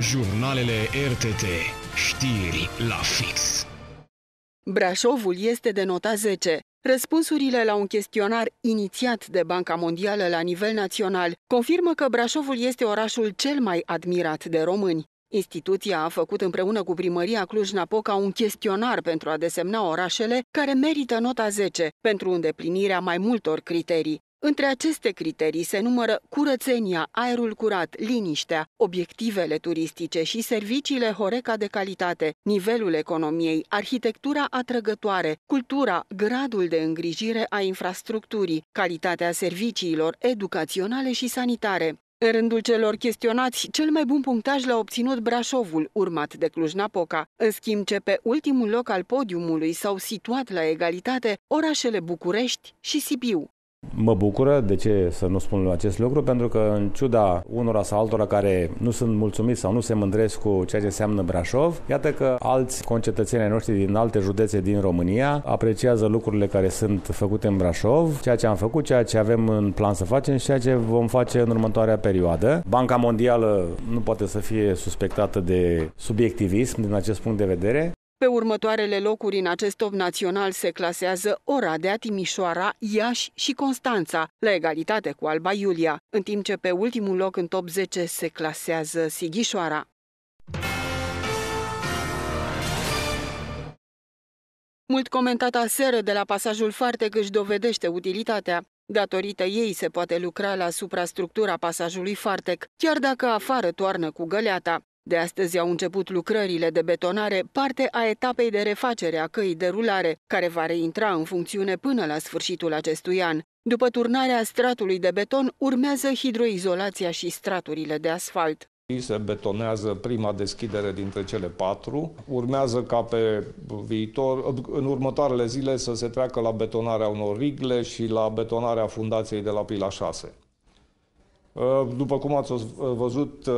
Jurnalele RTT. Știri la fix. Brașovul este de nota 10. Răspunsurile la un chestionar inițiat de Banca Mondială la nivel național confirmă că Brașovul este orașul cel mai admirat de români. Instituția a făcut împreună cu primăria Cluj-Napoca un chestionar pentru a desemna orașele care merită nota 10 pentru îndeplinirea mai multor criterii. Între aceste criterii se numără curățenia, aerul curat, liniștea, obiectivele turistice și serviciile Horeca de calitate, nivelul economiei, arhitectura atrăgătoare, cultura, gradul de îngrijire a infrastructurii, calitatea serviciilor educaționale și sanitare. În rândul celor chestionați, cel mai bun punctaj l-a obținut Brașovul, urmat de Cluj-Napoca. În schimb ce pe ultimul loc al podiumului s-au situat la egalitate orașele București și Sibiu. Mă bucură, de ce să nu spun acest lucru, pentru că în ciuda unora sau altora care nu sunt mulțumiți sau nu se mândresc cu ceea ce înseamnă Brașov, iată că alți concetățenii noștri din alte județe din România apreciază lucrurile care sunt făcute în Brașov, ceea ce am făcut, ceea ce avem în plan să facem și ceea ce vom face în următoarea perioadă. Banca Mondială nu poate să fie suspectată de subiectivism din acest punct de vedere, pe următoarele locuri în acest top național se clasează Oradea, Timișoara, Iași și Constanța, la egalitate cu Alba Iulia, în timp ce pe ultimul loc în top 10 se clasează Sighișoara. Mult comentata seră de la pasajul Fartec își dovedește utilitatea. Datorită ei se poate lucra la suprastructura pasajului Fartec, chiar dacă afară toarnă cu găleata. De astăzi au început lucrările de betonare, parte a etapei de refacere a căii de rulare, care va reintra în funcțiune până la sfârșitul acestui an. După turnarea stratului de beton, urmează hidroizolația și straturile de asfalt. Se betonează prima deschidere dintre cele patru. Urmează ca pe viitor, în următoarele zile, să se treacă la betonarea unor rigle și la betonarea fundației de la pila 6. Uh, după cum ați uh, văzut, uh,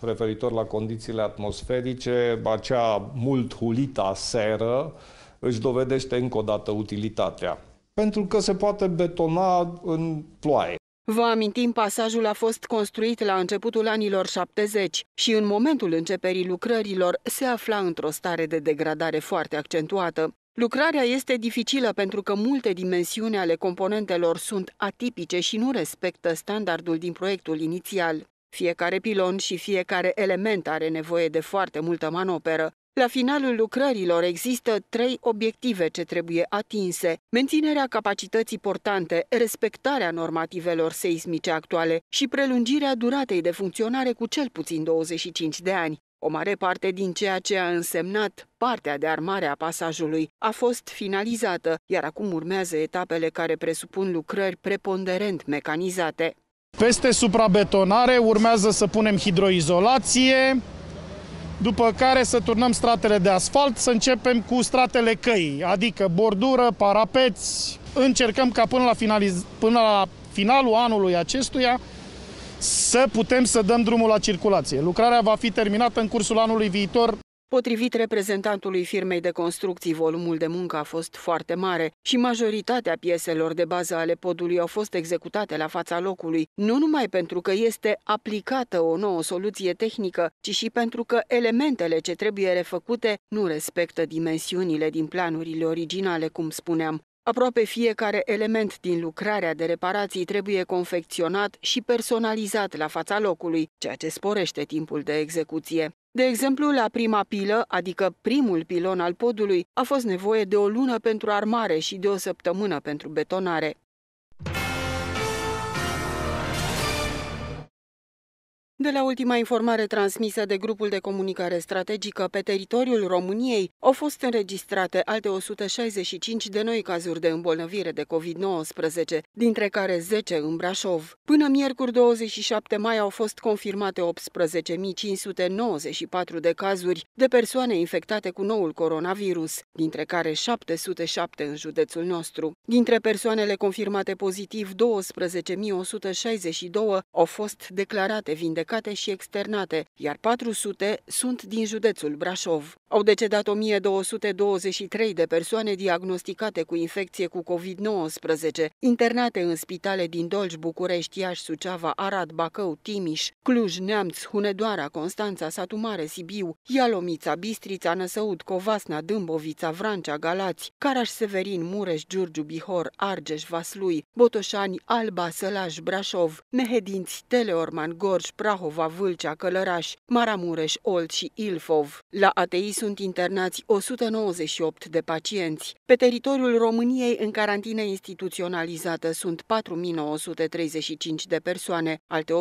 referitor la condițiile atmosferice, acea mult hulită seră își dovedește încă o dată utilitatea. Pentru că se poate betona în ploaie. Vă amintim, pasajul a fost construit la începutul anilor 70 și în momentul începerii lucrărilor se afla într-o stare de degradare foarte accentuată. Lucrarea este dificilă pentru că multe dimensiuni ale componentelor sunt atipice și nu respectă standardul din proiectul inițial. Fiecare pilon și fiecare element are nevoie de foarte multă manoperă. La finalul lucrărilor există trei obiective ce trebuie atinse. Menținerea capacității portante, respectarea normativelor seismice actuale și prelungirea duratei de funcționare cu cel puțin 25 de ani. O mare parte din ceea ce a însemnat partea de armare a pasajului a fost finalizată, iar acum urmează etapele care presupun lucrări preponderent mecanizate. Peste suprabetonare urmează să punem hidroizolație, după care să turnăm stratele de asfalt, să începem cu stratele căi, adică bordură, parapeți. Încercăm ca până la, finaliz- până la finalul anului acestuia să putem să dăm drumul la circulație. Lucrarea va fi terminată în cursul anului viitor. Potrivit reprezentantului firmei de construcții, volumul de muncă a fost foarte mare și majoritatea pieselor de bază ale podului au fost executate la fața locului, nu numai pentru că este aplicată o nouă soluție tehnică, ci și pentru că elementele ce trebuie refăcute nu respectă dimensiunile din planurile originale, cum spuneam. Aproape fiecare element din lucrarea de reparații trebuie confecționat și personalizat la fața locului, ceea ce sporește timpul de execuție. De exemplu, la prima pilă, adică primul pilon al podului, a fost nevoie de o lună pentru armare și de o săptămână pentru betonare. De la ultima informare transmisă de grupul de comunicare strategică pe teritoriul României, au fost înregistrate alte 165 de noi cazuri de îmbolnăvire de COVID-19, dintre care 10 în Brașov. Până miercuri 27 mai au fost confirmate 18.594 de cazuri de persoane infectate cu noul coronavirus, dintre care 707 în județul nostru. Dintre persoanele confirmate pozitiv, 12.162 au fost declarate vindecate judecate și externate, iar 400 sunt din județul Brașov. Au decedat 1223 de persoane diagnosticate cu infecție cu COVID-19, internate în spitale din Dolj, București, Iași, Suceava, Arad, Bacău, Timiș, Cluj, Neamț, Hunedoara, Constanța, Satu Mare, Sibiu, Ialomița, Bistrița, Năsăud, Covasna, Dâmbovița, Vrancea, Galați, Caraș, Severin, Mureș, Giurgiu, Bihor, Argeș, Vaslui, Botoșani, Alba, Sălaj, Brașov, Mehedinți, Teleorman, Gorj, Prahova, Prahova, Vâlcea, Călăraș, Maramureș, Olt și Ilfov. La ATI sunt internați 198 de pacienți. Pe teritoriul României, în carantină instituționalizată, sunt 4.935 de persoane, alte 82.655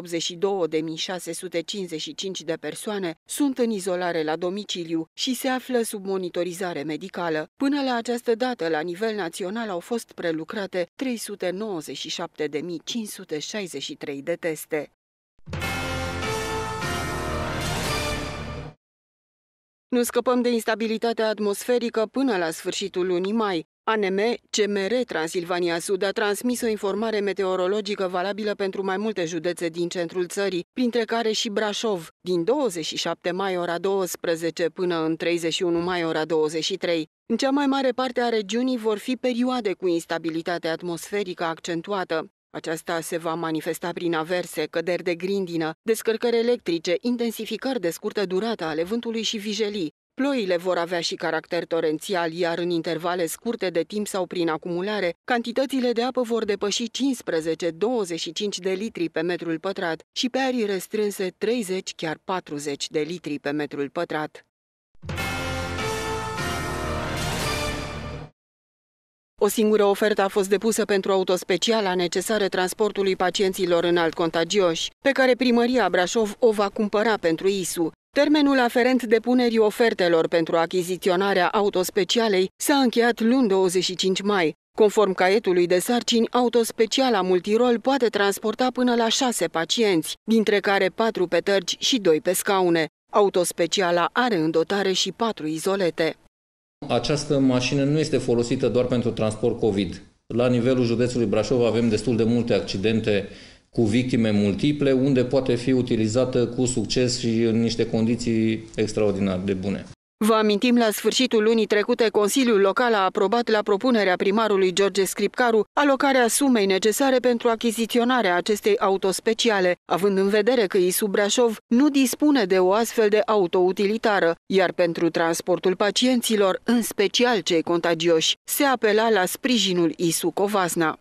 de persoane sunt în izolare la domiciliu și se află sub monitorizare medicală. Până la această dată, la nivel național, au fost prelucrate 397.563 de teste. Nu scăpăm de instabilitatea atmosferică până la sfârșitul lunii mai. ANM, CMR Transilvania Sud a transmis o informare meteorologică valabilă pentru mai multe județe din centrul țării, printre care și Brașov, din 27 mai ora 12 până în 31 mai ora 23. În cea mai mare parte a regiunii vor fi perioade cu instabilitate atmosferică accentuată. Aceasta se va manifesta prin averse, căderi de grindină, descărcări electrice, intensificări de scurtă durată ale vântului și vijelii. Ploile vor avea și caracter torențial, iar în intervale scurte de timp sau prin acumulare, cantitățile de apă vor depăși 15-25 de litri pe metrul pătrat și pe arii restrânse 30 chiar 40 de litri pe metrul pătrat. O singură ofertă a fost depusă pentru autospeciala necesară transportului pacienților în alt contagioși, pe care primăria Brașov o va cumpăra pentru ISU. Termenul aferent depunerii ofertelor pentru achiziționarea autospecialei s-a încheiat luni 25 mai. Conform caietului de sarcini, autospeciala multirol poate transporta până la șase pacienți, dintre care patru pe tărgi și doi pe scaune. Autospeciala are în dotare și patru izolete. Această mașină nu este folosită doar pentru transport COVID. La nivelul județului Brașov avem destul de multe accidente cu victime multiple, unde poate fi utilizată cu succes și în niște condiții extraordinar de bune. Vă amintim, la sfârșitul lunii trecute, Consiliul Local a aprobat la propunerea primarului George Scripcaru alocarea sumei necesare pentru achiziționarea acestei autospeciale, având în vedere că ISU Brașov nu dispune de o astfel de autoutilitară, iar pentru transportul pacienților, în special cei contagioși, se apela la sprijinul ISU Covasna.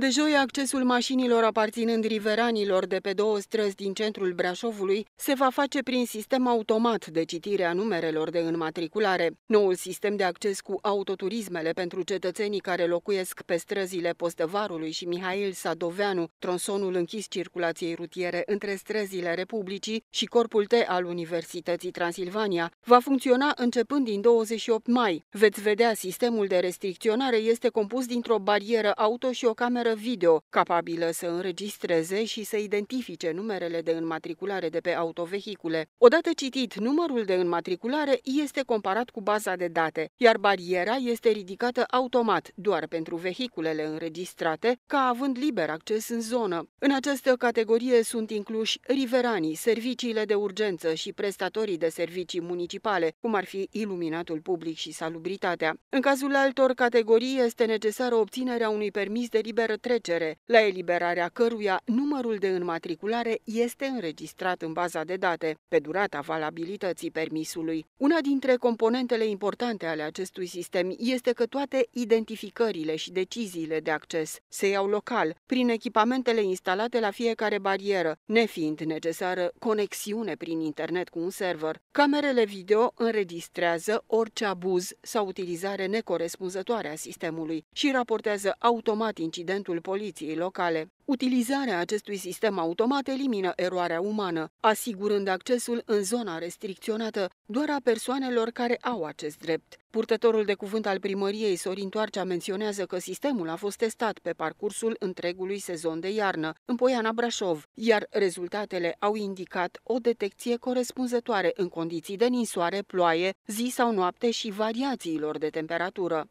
De joi, accesul mașinilor aparținând riveranilor de pe două străzi din centrul Brașovului se va face prin sistem automat de citire a numerelor de înmatriculare. Noul sistem de acces cu autoturismele pentru cetățenii care locuiesc pe străzile Postăvarului și Mihail Sadoveanu, tronsonul închis circulației rutiere între străzile Republicii și corpul T al Universității Transilvania, va funcționa începând din 28 mai. Veți vedea, sistemul de restricționare este compus dintr-o barieră auto și o cameră cameră video, capabilă să înregistreze și să identifice numerele de înmatriculare de pe autovehicule. Odată citit, numărul de înmatriculare este comparat cu baza de date, iar bariera este ridicată automat doar pentru vehiculele înregistrate, ca având liber acces în zonă. În această categorie sunt incluși riveranii, serviciile de urgență și prestatorii de servicii municipale, cum ar fi iluminatul public și salubritatea. În cazul altor categorii este necesară obținerea unui permis de liberă trecere la eliberarea căruia numărul de înmatriculare este înregistrat în baza de date, pe durata valabilității permisului. Una dintre componentele importante ale acestui sistem este că toate identificările și deciziile de acces se iau local, prin echipamentele instalate la fiecare barieră, nefiind necesară conexiune prin internet cu un server. Camerele video înregistrează orice abuz sau utilizare necorespunzătoare a sistemului și raportează automat incidentul departamentul poliției locale. Utilizarea acestui sistem automat elimină eroarea umană, asigurând accesul în zona restricționată doar a persoanelor care au acest drept. Purtătorul de cuvânt al primăriei Sorin Toarcea menționează că sistemul a fost testat pe parcursul întregului sezon de iarnă în Poiana Brașov, iar rezultatele au indicat o detecție corespunzătoare în condiții de ninsoare, ploaie, zi sau noapte și variațiilor de temperatură.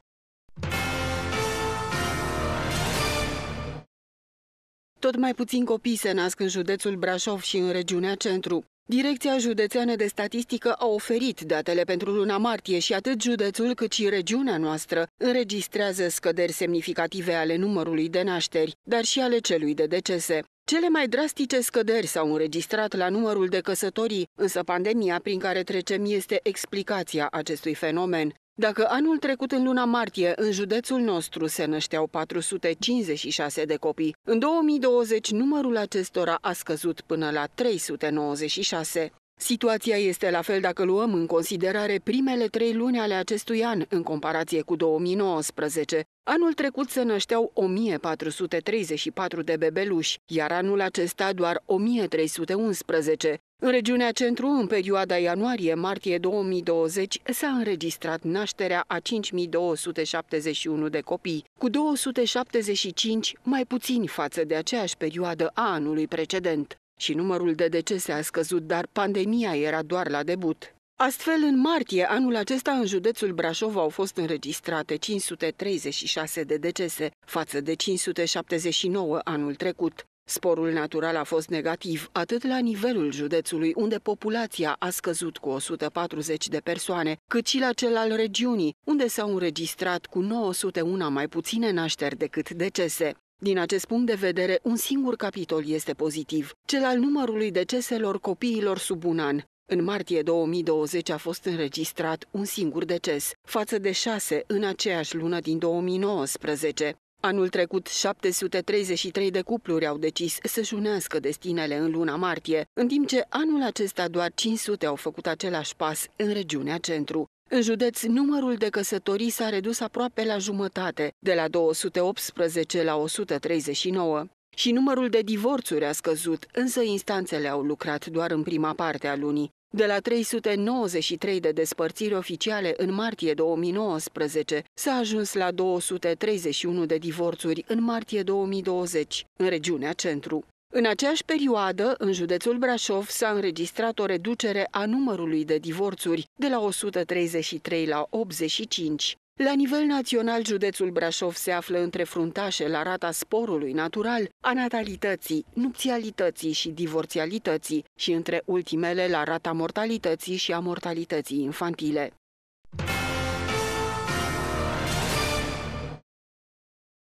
Tot mai puțin copii se nasc în județul Brașov și în regiunea centru. Direcția Județeană de Statistică a oferit datele pentru luna martie și atât județul cât și regiunea noastră înregistrează scăderi semnificative ale numărului de nașteri, dar și ale celui de decese. Cele mai drastice scăderi s-au înregistrat la numărul de căsătorii, însă pandemia prin care trecem este explicația acestui fenomen. Dacă anul trecut, în luna martie, în județul nostru se nășteau 456 de copii, în 2020 numărul acestora a scăzut până la 396. Situația este la fel dacă luăm în considerare primele trei luni ale acestui an, în comparație cu 2019, Anul trecut se nășteau 1434 de bebeluși, iar anul acesta doar 1311. În regiunea centru, în perioada ianuarie-martie 2020, s-a înregistrat nașterea a 5271 de copii, cu 275 mai puțini față de aceeași perioadă a anului precedent. Și numărul de decese a scăzut, dar pandemia era doar la debut. Astfel, în martie anul acesta, în județul Brașov au fost înregistrate 536 de decese, față de 579 anul trecut. Sporul natural a fost negativ, atât la nivelul județului, unde populația a scăzut cu 140 de persoane, cât și la cel al regiunii, unde s-au înregistrat cu 901 mai puține nașteri decât decese. Din acest punct de vedere, un singur capitol este pozitiv, cel al numărului deceselor copiilor sub un an, în martie 2020 a fost înregistrat un singur deces, față de șase în aceeași lună din 2019. Anul trecut, 733 de cupluri au decis să-și unească destinele în luna martie, în timp ce anul acesta doar 500 au făcut același pas în regiunea centru. În județ, numărul de căsătorii s-a redus aproape la jumătate, de la 218 la 139 și numărul de divorțuri a scăzut, însă instanțele au lucrat doar în prima parte a lunii. De la 393 de despărțiri oficiale în martie 2019 s-a ajuns la 231 de divorțuri în martie 2020 în regiunea centru. În aceeași perioadă, în județul Brașov s-a înregistrat o reducere a numărului de divorțuri de la 133 la 85. La nivel național, județul Brașov se află între fruntașe la rata sporului natural, a natalității, nupțialității și divorțialității și între ultimele la rata mortalității și a mortalității infantile.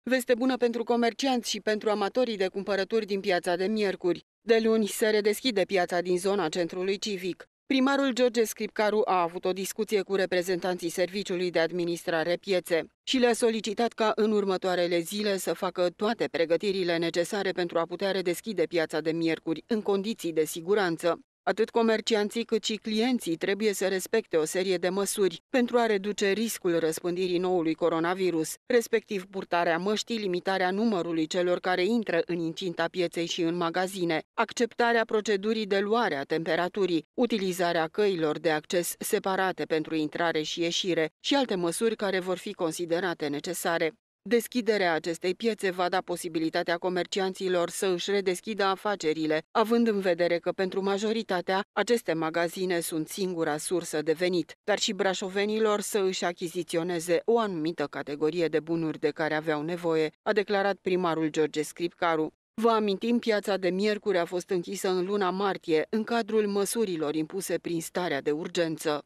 Veste bună pentru comercianți și pentru amatorii de cumpărături din piața de miercuri. De luni se redeschide piața din zona centrului civic. Primarul George Scripcaru a avut o discuție cu reprezentanții Serviciului de Administrare Piețe și le-a solicitat ca în următoarele zile să facă toate pregătirile necesare pentru a putea redeschide piața de miercuri în condiții de siguranță. Atât comercianții cât și clienții trebuie să respecte o serie de măsuri pentru a reduce riscul răspândirii noului coronavirus, respectiv purtarea măștii, limitarea numărului celor care intră în incinta pieței și în magazine, acceptarea procedurii de luare a temperaturii, utilizarea căilor de acces separate pentru intrare și ieșire și alte măsuri care vor fi considerate necesare. Deschiderea acestei piețe va da posibilitatea comercianților să își redeschidă afacerile, având în vedere că pentru majoritatea aceste magazine sunt singura sursă de venit, dar și brașovenilor să își achiziționeze o anumită categorie de bunuri de care aveau nevoie, a declarat primarul George Scripcaru. Vă amintim, piața de miercuri a fost închisă în luna martie, în cadrul măsurilor impuse prin starea de urgență.